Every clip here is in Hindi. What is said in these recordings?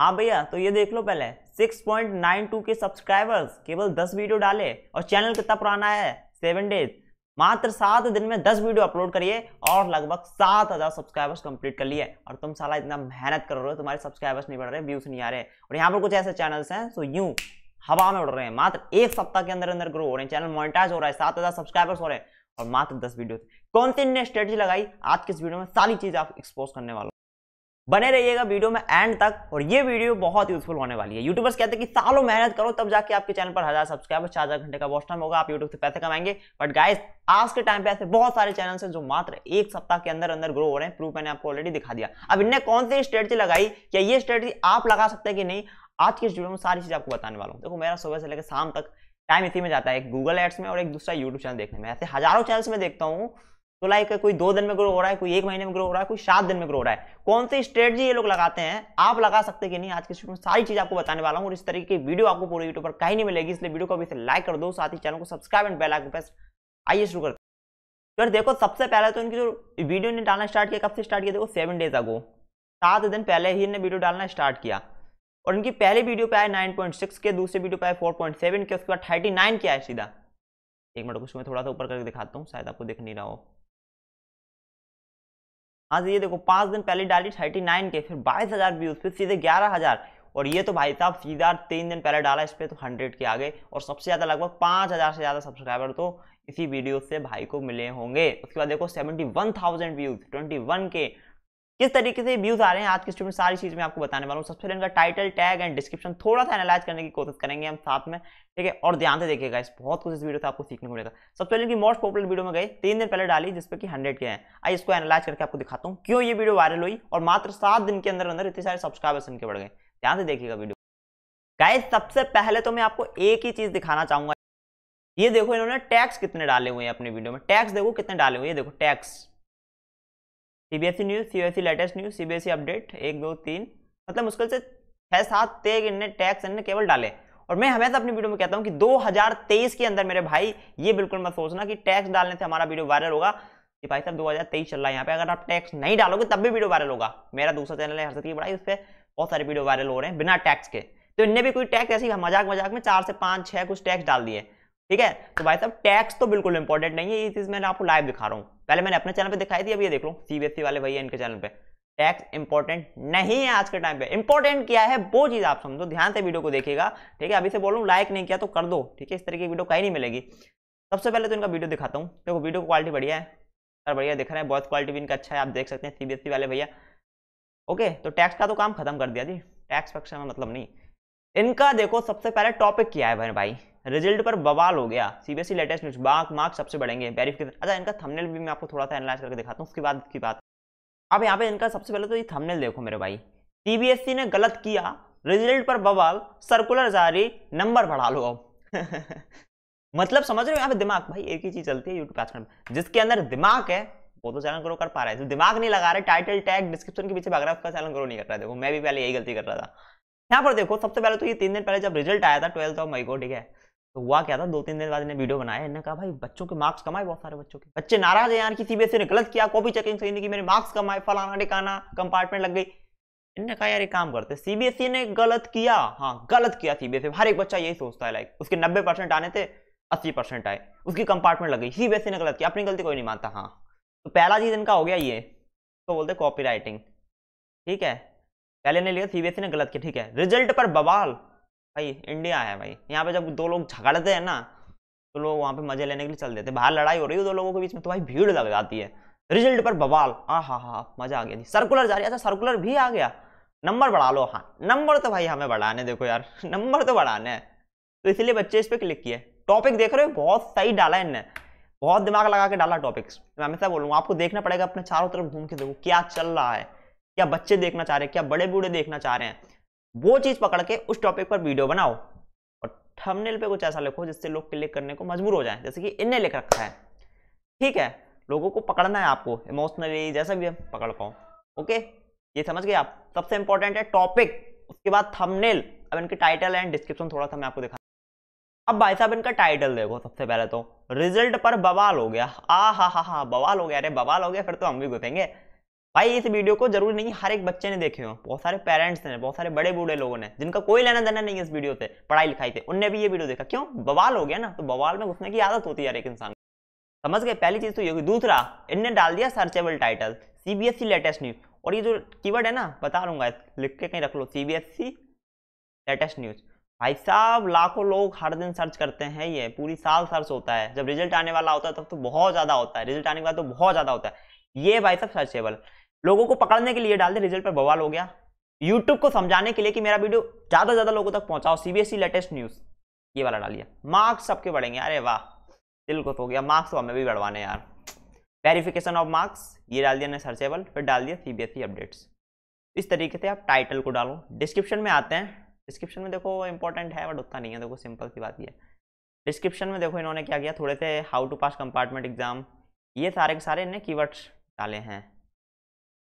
हाँ भैया तो ये देख लो पहले 6.92 के सब्सक्राइबर्स केवल 10 वीडियो डाले और चैनल कितना पुराना है सेवन डेज मात्र सात दिन में दस वीडियो अपलोड करिए और लगभग सात हजार सब्सक्राइबर्स कंप्लीट कर लिए और तुम साला इतना मेहनत कर रहे हो तुम्हारे सब्सक्राइबर्स नहीं बढ़ रहे व्यूज नहीं आ रहे और यहाँ पर कुछ ऐसे चैनल्स हैं सो यूं हवा में उड़ रहे हैं मात्र एक सप्ताह के अंदर अंदर ग्रो हो रहे हैं चैनल मोनिटाइज हो रहा है सात हजार सब्सक्राइबर्स हो रहे हैं और मात्र दस वीडियो कौन सी ने स्ट्रेटेजी लगाई आज की इस वीडियो में सारी चीज आप एक्सपोज करने वाला बने रहिएगा वीडियो में एंड तक और ये वीडियो बहुत यूजफुल होने वाली है यूट्यूबर्स कहते हैं कि सालों मेहनत करो तब जाके आपके चैनल पर हज़ार सब्सक्राइबर चार हज़ार घंटे का वॉस्ट टाइम होगा आप यूट्यूब से पैसे कमाएंगे बट गाइस आज के टाइम पे ऐसे बहुत सारे चैनल हैं जो मात्र एक सप्ताह के अंदर अंदर ग्रो हो रहे हैं प्रूफ मैंने आपको ऑलरेडी दिखा दिया अब इनने कौन सी स्ट्रेटजी लगाई क्या ये स्ट्रेटजी आप लगा सकते हैं कि नहीं आज के इस वीडियो में सारी चीज़ आपको बताने वाला हूँ देखो मेरा सुबह से लेकर शाम तक टाइम इसी में जाता है एक गूगल एड्स में और एक दूसरा यूट्यूब चैनल देखने में ऐसे हज़ारों चैनल्स में देखता हूँ तो लाइक कोई दो दिन में ग्रो हो रहा है कोई एक महीने में ग्रो हो रहा है कोई सात दिन में ग्रो हो रहा है कौन सी स्ट्रेटजी ये लोग लगाते हैं आप लगा सकते कि नहीं आज के में सारी चीज आपको बताने वाला हूँ और इस तरीके की वीडियो आपको पूरे यूट्यूब पर कहीं नहीं मिलेगी इसलिए वीडियो को अभी से लाइक कर दो साथ ही चैनल को subscribe and bell icon press आइए शुरू करते यार देखो सबसे पहले तो इनकी जो वीडियो ने डालना स्टार्ट किया कब से स्टार्ट किया देखो सेवन डेज अगो सात दिन पहले ही इन्हें वीडियो डालना स्टार्ट किया और इनकी पहली वीडियो पे आए 9.6 के दूसरे वीडियो पे आए 4.7 के उसके बाद 39 के आए सीधा एक मिनट कुछ मैं थोड़ा सा ऊपर करके दिखाता हूँ शायद आपको दिख नहीं रहा हो आज हाँ ये देखो पाँच दिन पहले डाली थर्टी नाइन के फिर बाईस हज़ार व्यूज़ फिर सीधे ग्यारह हज़ार और ये तो भाई साहब सीधा तीन दिन पहले डाला इस पर तो हंड्रेड के आगे और सबसे ज़्यादा लगभग पाँच हज़ार से ज़्यादा सब्सक्राइबर तो इसी वीडियो से भाई को मिले होंगे उसके बाद देखो seventy one thousand views twenty one के किस तरीके से व्यूज आ रहे हैं आज के स्टूडेंट सारी चीज में आपको बताने वाला हूँ सबसे पहले इनका टाइटल टैग एंड डिस्क्रिप्शन थोड़ा सा एनालाइज करने की कोशिश करेंगे हम साथ में ठीक है और ध्यान से देखिएगा इस बहुत कुछ इस वीडियो से आपको सीखने को मिलेगा सबसे पहले इनकी मोस्ट पॉपुलर वीडियो में गई तीन दिन पहले डाली जिसपे कि हंड्रेड के हैं आई इसको एनालाइज करके आपको दिखाता हूँ क्यों ये वीडियो वायरल हुई और मात्र सात दिन के अंदर अंदर इतने सारे सब्सक्राइबर्स इनके बढ़ गए ध्यान से देखिएगा वीडियो गाय सबसे पहले तो मैं आपको एक ही चीज दिखाना चाहूंगा ये देखो इन्होंने टैक्स कितने डाले हुए हैं अपने वीडियो में टैक्स देखो कितने डाले हुए हैं देखो tags CBSE news CBSE latest news CBSE update एक दो तीन मतलब मुश्किल से छह सात तेग इनने टैक्स इनने केवल डाले और मैं हमेशा अपनी वीडियो में कहता हूं कि 2023 के अंदर मेरे भाई ये बिल्कुल मत सोचना कि टैक्स डालने से हमारा वीडियो वायरल होगा कि भाई साहब 2023 चल रहा है यहाँ पे अगर आप टैक्स नहीं डालोगे तब भी वीडियो वायरल होगा मेरा दूसरा चैनल है हर्षद की बड़ाई उस पर बहुत सारे वीडियो वायरल हो रहे हैं बिना टैक्स के तो इनने भी कोई टैक्स ऐसी मजाक मजाक में चार से पाँच छः कुछ टैक्स डाल दिए ठीक है तो भाई साहब टैक्स तो बिल्कुल इंपॉर्टेंट नहीं है ये चीज मैंने आपको लाइव दिखा रहा हूँ पहले मैंने अपने चैनल पर दिखाई थी अब ये देख लो सीबीएसई e वाले भैया इनके चैनल पर टैक्स इंपॉर्टेंट नहीं है आज के टाइम पे इंपॉर्टेंट क्या है वो चीज आप समझो ध्यान से वीडियो को देखेगा ठीक है अभी से बोलूँ लाइक नहीं किया तो कर दो ठीक है इस तरीके की वीडियो कहीं नहीं मिलेगी सबसे पहले तो इनका वीडियो दिखाता हूँ देखो वीडियो क्वालिटी बढ़िया है सर बढ़िया दिख रहा है बहुत क्वालिटी भी इनका अच्छा है आप देख सकते हैं सी e वाले भैया ओके तो टैक्स का तो काम खत्म कर दिया जी टैक्स पक्ष में मतलब नहीं इनका देखो सबसे पहले टॉपिक क्या है भाई भाई रिजल्ट पर बवाल हो गया CBSE latest news mark marks सबसे बढ़ेंगे वेरिफिकेशन अच्छा इनका थंबनेल भी मैं आपको थोड़ा सा एनालाइज करके दिखाता हूँ उसके बाद की बात अब यहाँ पे इनका सबसे पहले तो ये थंबनेल देखो मेरे भाई सीबीएसई e ने गलत किया रिजल्ट पर बवाल सर्कुलर जारी नंबर बढ़ा लो अब मतलब समझ रहे हो यहाँ पे दिमाग भाई एक ही चीज चलती है यूट्यूब आजकल जिसके अंदर दिमाग है वो तो चैनल ग्रो कर पा रहा है दिमाग नहीं लगा रहे टाइटल टैग डिस्क्रिप्शन के पीछे भाग रहा है उसका चैनल ग्रो नहीं कर रहा है देखो मैं भी पहले यही गलती कर रहा था यहाँ पर देखो सबसे पहले तो ये तीन दिन पहले जब रिजल्ट आया था ट्वेल्थ ऑफ मई को ठीक है तो हुआ क्या था दो तीन दिन बाद इन्हें वीडियो बनाया इन्हें कहा भाई बच्चों के मार्क्स कमाए बहुत सारे बच्चों के बच्चे नाराज है यार कि सीबीएसई ने गलत किया कॉपी चेकिंग सही नहीं की मेरे मार्क्स कमाए फलाना टिकाना कंपार्टमेंट लग गई इन्हें कहा यार ये काम करते सीबीएसई ने गलत किया हाँ गलत किया सीबीएसई हर एक बच्चा यही सोचता है लाइक उसके नब्बे परसेंट आने थे अस्सी परसेंट आए उसकी कंपार्टमेंट लग गई सीबीएसई ने गलत किया अपनी गलती कोई नहीं मानता हाँ तो पहला चीज इनका हो गया ये तो बोलते कॉपी राइटिंग ठीक है पहले ने लिया सीबीएसई e ने गलत किया ठीक है रिजल्ट पर बवाल भाई इंडिया है भाई यहाँ पे जब दो लोग झगड़ते हैं ना तो लोग वहाँ पे मजे लेने के लिए चल देते बाहर लड़ाई हो रही है दो लोगों के बीच में तो भाई भीड़ लग जाती है रिजल्ट पर बवाल आ हा हा मजा आ गया जी सर्कुलर जा है अच्छा सर्कुलर भी आ गया नंबर बढ़ा लो हाँ नंबर तो भाई हमें बढ़ाने देखो यार नंबर तो बढ़ाने हैं तो इसलिए बच्चे इस पर क्लिक किए टॉपिक देख रहे हो बहुत सही डाला है इनने बहुत दिमाग लगा के डाला टॉपिक्स मैं हमेशा बोलूँगा आपको देखना पड़ेगा अपने चारों तरफ घूम के देखो क्या चल रहा है क्या बच्चे देखना चाह रहे हैं क्या बड़े बूढ़े देखना चाह रहे हैं वो चीज़ पकड़ के उस टॉपिक पर वीडियो बनाओ और थंबनेल पे कुछ ऐसा लिखो जिससे लोग क्लिक करने को मजबूर हो जाए जैसे कि इनने लिख रखा है ठीक है लोगों को पकड़ना है आपको इमोशनली जैसा भी पकड़ पाओ ओके ये समझ गए आप सबसे इंपॉर्टेंट है टॉपिक उसके बाद थमनेल अब इनके टाइटल एंड डिस्क्रिप्शन थोड़ा सा मैं आपको दिखा अब भाई साहब इनका टाइटल देखो सबसे पहले तो रिजल्ट पर बवाल हो गया आ हा हा हा बवाल हो गया अरे बवाल हो गया फिर तो हम भी गुतेंगे भाई इस वीडियो को जरूरी नहीं हर एक बच्चे ने देखे हो बहुत सारे पेरेंट्स ने बहुत सारे बड़े बूढ़े लोगों ने जिनका कोई लेना देना नहीं है इस वीडियो से पढ़ाई लिखाई से उनने भी ये वीडियो देखा क्यों बवाल हो गया ना तो बवाल में घुसने की आदत होती है हर एक इंसान समझ गए पहली चीज तो ये होगी दूसरा इनने डाल दिया searchable title CBSE latest news और ये जो की है ना बता लूंगा लिख के कहीं रख लो सीबीएसई लेटेस्ट न्यूज भाई साहब लाखों लोग हर दिन सर्च करते हैं ये पूरी साल सर्च होता है जब रिजल्ट आने वाला होता है तब तो, तो बहुत ज़्यादा होता है रिजल्ट आने के बाद तो बहुत ज़्यादा होता है ये भाई साहब सर्चेबल लोगों को पकड़ने के लिए डाल दे रिजल्ट पर बवाल हो गया यूट्यूब को समझाने के लिए कि मेरा वीडियो ज़्यादा से ज़्यादा लोगों तक पहुंचाओ सीबीएसई लेटेस्ट न्यूज़ ये वाला डालिए मार्क्स सबके बढ़ेंगे अरे वाह दिल को तो गया मार्क्स तो हमें भी बढ़वाने यार वेरिफिकेशन ऑफ मार्क्स ये डाल दिया सर्चेबल फिर डाल दिया सीबीएसई अपडेट्स e इस तरीके से आप टाइटल को डालो डिस्क्रिप्शन में आते हैं डिस्क्रिप्शन में देखो इंपॉर्टेंट है बट उतना नहीं है देखो सिंपल सी बात यह है डिस्क्रिप्शन में देखो इन्होंने क्या किया थोड़े से how to pass compartment exam ये सारे के सारे इन्हें कीवर्ड्स डाले हैं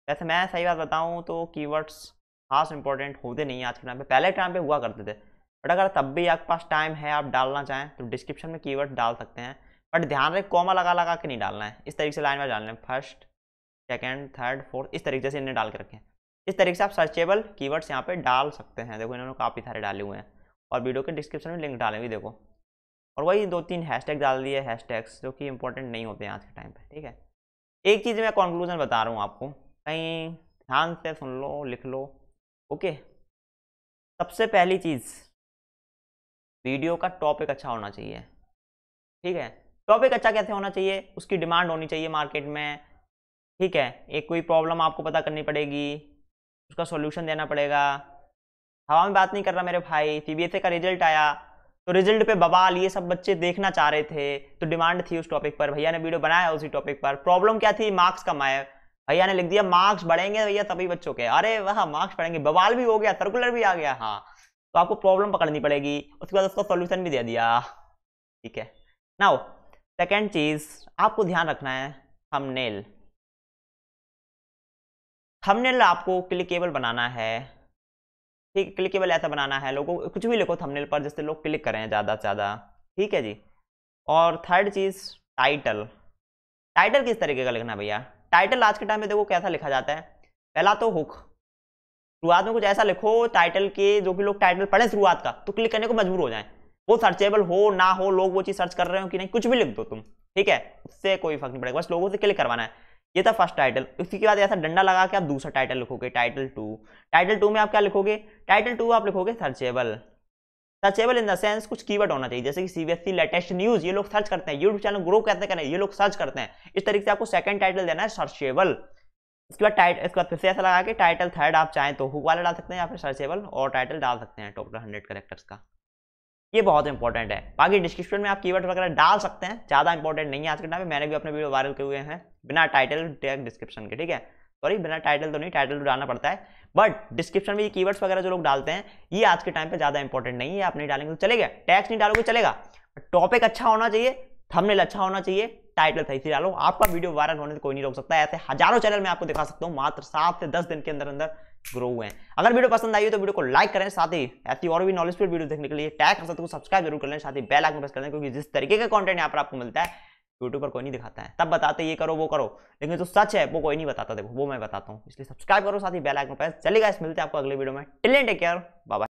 वैसे मैं सही बात बताऊँ तो कीवर्ड्स खास इंपॉर्टेंट होते नहीं आज के टाइम पे पहले टाइम पे हुआ करते थे बट अगर तब भी आपके पास टाइम है आप डालना चाहें तो डिस्क्रिप्शन में कीवर्ड डाल सकते हैं बट ध्यान रहे कॉमा लगा लगा के नहीं डालना है इस तरीके से लाइन में डालना है फर्स्ट सेकेंड थर्ड फोर्थ इस तरीके से इन्हें डाल के रखें इस तरीके से आप सर्चेबल कीवर्ड्स यहाँ पर डाल सकते हैं देखो इन्होंने काफ़ी सारे डाले हुए हैं और वीडियो के डिस्क्रिप्शन में लिंक डालेंगे देखो और वही दो तीन हैशटैग डाल दिए हैशटैग्स जो कि इंपॉर्टेंट नहीं होते हैं आज के टाइम पर ठीक है एक चीज़ मैं कंक्लूजन बता रहा हूँ आपको कहीं ध्यान से सुन लो लिख लो ओके सबसे पहली चीज़ वीडियो का टॉपिक अच्छा होना चाहिए ठीक है टॉपिक अच्छा कैसे होना चाहिए उसकी डिमांड होनी चाहिए मार्केट में ठीक है एक कोई प्रॉब्लम आपको पता करनी पड़ेगी उसका सॉल्यूशन देना पड़ेगा हवा में बात नहीं कर रहा मेरे भाई सी e का रिजल्ट आया तो रिजल्ट पे बवाल ये सब बच्चे देखना चाह रहे थे तो डिमांड थी उस टॉपिक पर भैया ने वीडियो बनाया उसी टॉपिक पर प्रॉब्लम क्या थी मार्क्स कम आए भैया ने लिख दिया मार्क्स बढ़ेंगे भैया तभी बच्चों के अरे वह मार्क्स बढ़ेंगे बवाल भी हो गया सर्कुलर भी आ गया हाँ तो आपको प्रॉब्लम पकड़नी पड़ेगी उसके बाद उसका सोल्यूशन भी दे दिया ठीक है नाउ सेकेंड चीज आपको ध्यान रखना है थंबनेल थंबनेल आपको क्लिकेबल बनाना है ठीक क्लिकेबल ऐसा बनाना है लोगों कुछ भी लिखो थंबनेल पर जिससे लोग क्लिक करें ज़्यादा से ज़्यादा ठीक है जी और थर्ड चीज़ टाइटल टाइटल किस तरीके का लिखना भैया टाइटल आज के टाइम में देखो कैसा लिखा जाता है पहला तो हुक शुरुआत में कुछ ऐसा लिखो टाइटल के जो कि लोग टाइटल पढ़े शुरुआत का तो क्लिक करने को मजबूर हो जाए वो सर्चेबल हो ना हो लोग वो चीज़ सर्च कर रहे हो कि नहीं कुछ भी लिख दो तुम ठीक है उससे कोई फर्क नहीं पड़ेगा बस लोगों से क्लिक करवाना है ये था फर्स्ट टाइटल उसी के बाद ऐसा डंडा लगा के आप दूसरा टाइटल लिखोगे टाइटल टू टाइटल टू में आप क्या लिखोगे टाइटल टू आप लिखोगे searchable searchable in the sense कुछ कीवर्ड होना चाहिए जैसे कि सी सीबीएसई लेटेस्ट न्यूज ये लोग सर्च करते हैं यूट्यूब चैनल ग्रो कैसे करें ये लोग सर्च करते हैं इस तरीके से आपको सेकंड टाइटल देना है सर्चेबल इसके बाद टाइटल इसके बाद फिर से ऐसा लगा कि टाइटल थर्ड आप चाहें तो हुक वाला डाल सकते हैं या फिर सर्चेबल और टाइटल डाल सकते हैं टोटल हंड्रेड करेक्टर्स का ये बहुत इंपॉर्टेंट है बाकी डिस्क्रिप्शन में आप कीवर्ड वगैरह डाल सकते हैं ज़्यादा इंपॉर्टेंट नहीं है आज के टाइम में मैंने भी अपने वीडियो वायरल किए हुए हैं बिना टाइटल डिस्क्रिप्शन के ठीक है सॉरी बिना टाइटल तो नहीं टाइटल तो डालना पड़ता है बट डिस्क्रिप्शन में ये कीवर्ड्स वगैरह जो लोग डालते हैं ये आज के टाइम पे ज़्यादा इंपॉर्टेंट नहीं है आप नहीं डालेंगे तो चलेगा टैक्स नहीं डालोगे चलेगा टॉपिक अच्छा होना चाहिए थंबनेल अच्छा होना चाहिए टाइटल सही से डालो आपका वीडियो वायरल होने से कोई नहीं रोक सकता ऐसे हजारों चैनल में आपको दिखा सकता हूँ मात्र सात से दस दिन के अंदर अंदर ग्रो हुए हैं अगर वीडियो पसंद आई हो तो वीडियो को लाइक करें साथ ही ऐसी और भी नॉलेजफुल वीडियो देखने के लिए टैग कर सकते हो सब्सक्राइब जरूर कर लें साथ ही बेल आइकन प्रेस कर लें क्योंकि जिस तरीके का कॉन्टेंट यहाँ पर आपको मिलता है यूट्यूब पर कोई नहीं दिखाता है तब बताते ये करो वो करो लेकिन जो सच है वो कोई नहीं बताता देखो वो मैं बताता हूँ इसलिए सब्सक्राइब करो साथ ही बेलाइकन पर चलेगा इस मिलते हैं आपको अगले वीडियो में टिलेंट टेक केयर बाय